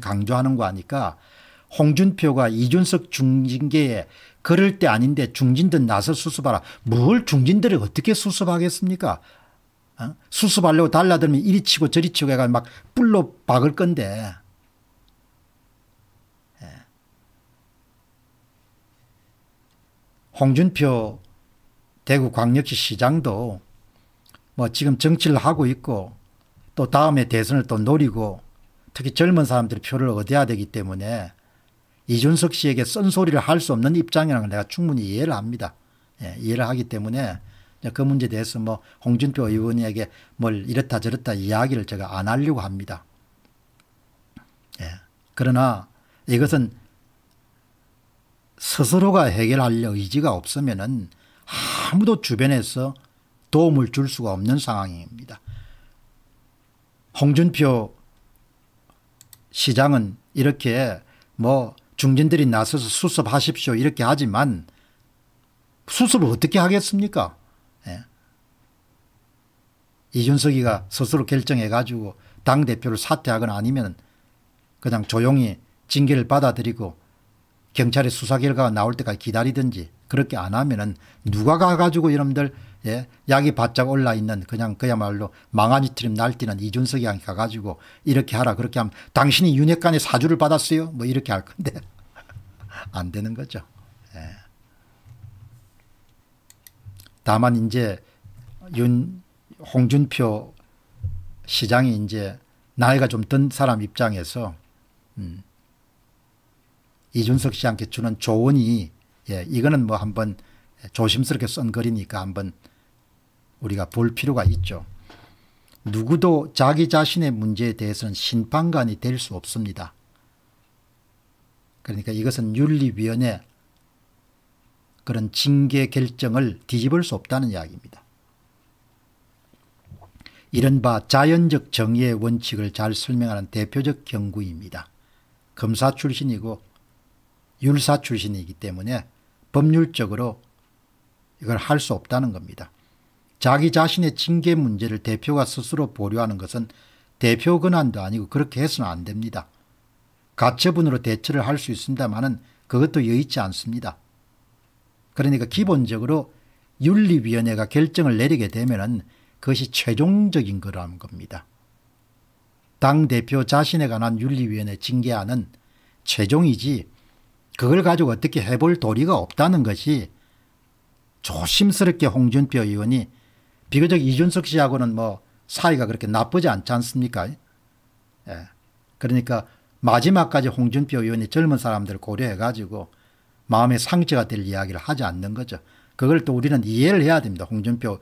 강조하는 거 아니까 홍준표가 이준석 중징계에 그럴 때 아닌데 중진들 나서 수습하라. 뭘 중진들을 어떻게 수습하겠습니까? 어? 수습하려고 달라들면 이리 치고 저리 치고 해가지고 막 뿔로 박을 건데. 예. 홍준표 대구광역시 시장도 뭐 지금 정치를 하고 있고 또 다음에 대선을 또 노리고 특히 젊은 사람들이 표를 얻어야 되기 때문에 이준석 씨에게 쓴소리를 할 수 없는 입장이라는 걸 내가 충분히 이해를 합니다. 예, 이해를 하기 때문에 그 문제에 대해서 뭐 홍준표 의원에게 뭘 이렇다 저렇다 이야기를 제가 안 하려고 합니다. 예. 그러나 이것은 스스로가 해결하려 의지가 없으면은 아무도 주변에서 도움을 줄 수가 없는 상황입니다. 홍준표 시장은 이렇게 뭐 중진들이 나서서 수습하십시오 이렇게 하지만 수습을 어떻게 하겠습니까? 예. 이준석이가 스스로 결정해 가지고 당대표를 사퇴하거나 아니면 그냥 조용히 징계를 받아들이고 경찰의 수사 결과가 나올 때까지 기다리든지 그렇게 안 하면은 누가 가가지고 여러분들 예? 약이 바짝 올라 있는 그냥 그야말로 망아지트림 날뛰는 이준석이 가가지고 이렇게 하라 그렇게 하면 당신이 윤핵관의 사주를 받았어요 뭐 이렇게 할 건데 안 되는 거죠. 예. 다만 이제 윤 홍준표 시장이 이제 나이가 좀 든 사람 입장에서 음, 이준석 씨한테 주는 조언이 예, 이거는 뭐 한번 조심스럽게 썬거리니까 한번 우리가 볼 필요가 있죠. 누구도 자기 자신의 문제에 대해서는 심판관이 될 수 없습니다. 그러니까 이것은 윤리위원회 그런 징계 결정을 뒤집을 수 없다는 이야기입니다. 이른바 자연적 정의의 원칙을 잘 설명하는 대표적 경구입니다. 검사 출신이고 율사 출신이기 때문에 법률적으로 이걸 할 수 없다는 겁니다. 자기 자신의 징계 문제를 대표가 스스로 보류하는 것은 대표 권한도 아니고 그렇게 해서는 안 됩니다. 가처분으로 대처를 할 수 있습니다만은 그것도 여의치 않습니다. 그러니까 기본적으로 윤리위원회가 결정을 내리게 되면은 그것이 최종적인 거라는 겁니다. 당대표 자신에 관한 윤리위원회 징계안은 최종이지 그걸 가지고 어떻게 해볼 도리가 없다는 것이 조심스럽게 홍준표 의원이 비교적 이준석 씨하고는 뭐 사이가 그렇게 나쁘지 않지 않습니까? 예. 그러니까 마지막까지 홍준표 의원이 젊은 사람들 고려해가지고 마음의 상처가 될 이야기를 하지 않는 거죠. 그걸 또 우리는 이해를 해야 됩니다. 홍준표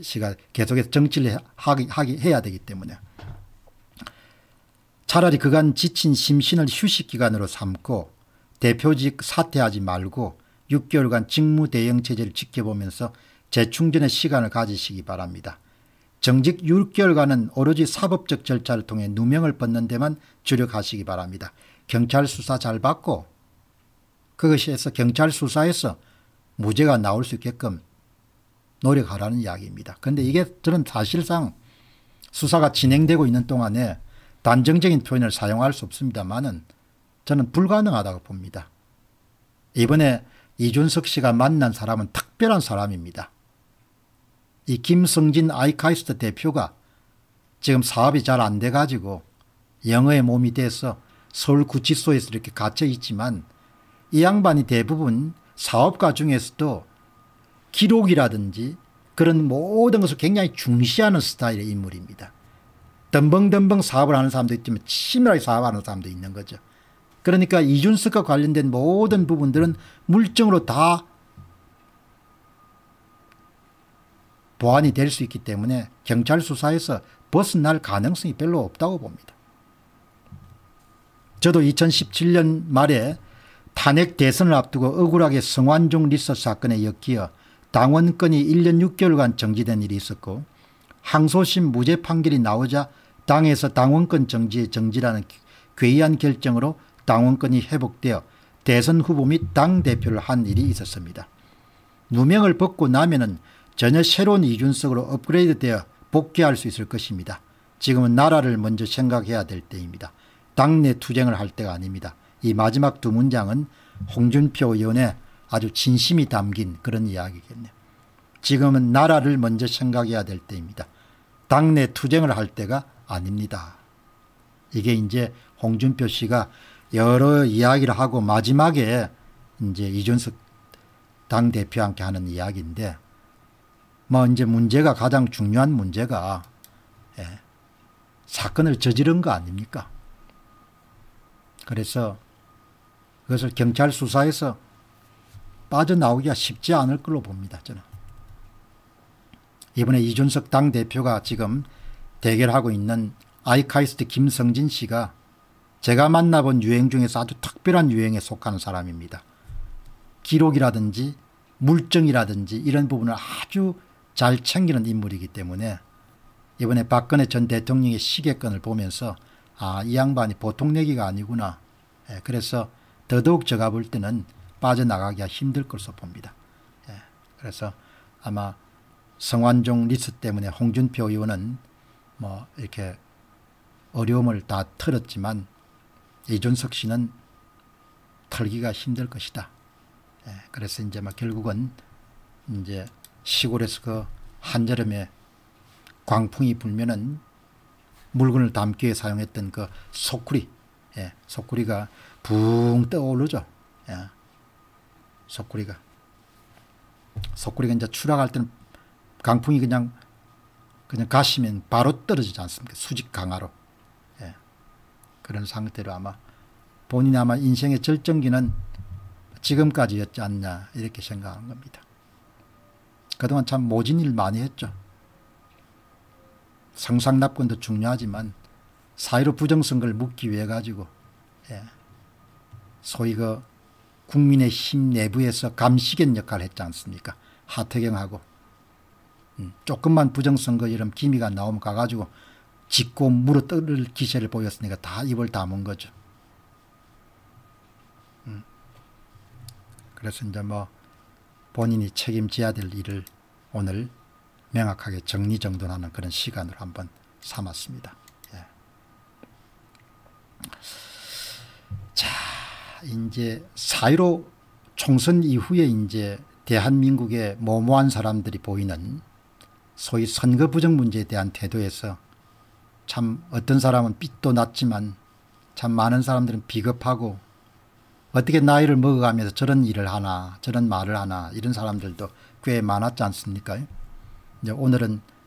씨가 계속해서 정치를 하기, 하기 해야 되기 때문에. 차라리 그간 지친 심신을 휴식기간으로 삼고 대표직 사퇴하지 말고 6개월간 직무대행체제를 지켜보면서 재충전의 시간을 가지시기 바랍니다. 정직 6개월간은 오로지 사법적 절차를 통해 누명을 벗는 데만 주력하시기 바랍니다. 경찰 수사 잘 받고 그것에서 경찰 수사에서 무죄가 나올 수 있게끔 노력하라는 이야기입니다. 그런데 이게 저는 사실상 수사가 진행되고 있는 동안에 단정적인 표현을 사용할 수 없습니다만은 저는 불가능하다고 봅니다. 이번에 이준석 씨가 만난 사람은 특별한 사람입니다. 이 김성진 아이카이스트 대표가 지금 사업이 잘 안 돼가지고 영어의 몸이 돼서 서울구치소에서 이렇게 갇혀 있지만 이 양반이 대부분 사업가 중에서도 기록이라든지 그런 모든 것을 굉장히 중시하는 스타일의 인물입니다. 덤벙덤벙 사업을 하는 사람도 있지만 치밀하게 사업하는 사람도 있는 거죠. 그러니까 이준석과 관련된 모든 부분들은 물증으로 다 보완이 될 수 있기 때문에 경찰 수사에서 벗어날 가능성이 별로 없다고 봅니다. 저도 2017년 말에 탄핵 대선을 앞두고 억울하게 성완종 리서 사건에 엮여 당원권이 1년 6개월간 정지된 일이 있었고 항소심 무죄 판결이 나오자 당에서 당원권 정지의 정지라는 괴이한 결정으로 당원권이 회복되어 대선 후보 및 당대표를 한 일이 있었습니다. 누명을 벗고 나면은 전혀 새로운 이준석으로 업그레이드되어 복귀할 수 있을 것입니다. 지금은 나라를 먼저 생각해야 될 때입니다. 당내 투쟁을 할 때가 아닙니다. 이 마지막 두 문장은 홍준표 의원의 아주 진심이 담긴 그런 이야기겠네요. 지금은 나라를 먼저 생각해야 될 때입니다. 당내 투쟁을 할 때가 아닙니다. 이게 이제 홍준표 씨가 여러 이야기를 하고 마지막에 이제 이준석 당대표와 함께 하는 이야기인데 뭐 이제 문제가 가장 중요한 문제가 예, 사건을 저지른 거 아닙니까? 그래서 그것을 경찰 수사에서 빠져나오기가 쉽지 않을 걸로 봅니다. 저는. 이번에 이준석 당대표가 지금 대결하고 있는 아이카이스트 김성진 씨가 제가 만나본 유행 중에서 아주 특별한 유행에 속하는 사람입니다. 기록이라든지 물증이라든지 이런 부분을 아주 잘 챙기는 인물이기 때문에 이번에 박근혜 전 대통령의 시계권을 보면서 아, 이 양반이 보통 내기가 아니구나. 예, 그래서 더더욱 제가 볼 때는 빠져나가기가 힘들 것으로 봅니다. 예, 그래서 아마 성완종 리스 때문에 홍준표 의원은 뭐 이렇게 어려움을 다 털었지만 이준석 씨는 털기가 힘들 것이다. 예, 그래서 이제 막 뭐 결국은 이제 시골에서 그 한여름에 광풍이 불면은 물건을 담기 위해 사용했던 그 소쿠리, 예, 소쿠리가 붕 떠오르죠. 예, 소쿠리가. 소쿠리가 이제 추락할 때는 강풍이 그냥 그냥 가시면 바로 떨어지지 않습니까? 수직 강화로. 예, 그런 상태로 아마 본인이 아마 인생의 절정기는 지금까지였지 않냐 이렇게 생각한 겁니다. 그동안 참 모진 일 많이 했죠. 상상납권도 중요하지만 사회로 부정선거를 묻기 위해 가지고 예. 소위 그 국민의힘 내부에서 감시견 역할을 했지 않습니까? 하태경하고 음, 조금만 부정선거 이런 기미가 나오면 가가지고 짚고 물어 뜯을 기세를 보였으니까 다 입을 다문 거죠. 음. 그래서 이제 뭐 본인이 책임져야 될 일을 오늘 명확하게 정리정돈하는 그런 시간으로 한번 삼았습니다. 예. 자, 이제 사1 5 총선 이후에 이제 대한민국의 모모한 사람들이 보이는 소위 선거 부정 문제에 대한 태도에서 참 어떤 사람은 빛도 났지만 참 많은 사람들은 비겁하고 어떻게 나이를 먹어가면서 저런 일을 하나 저런 말을 하나 이런 사람들도 꽤 많았지 않습니까? 이제 오늘은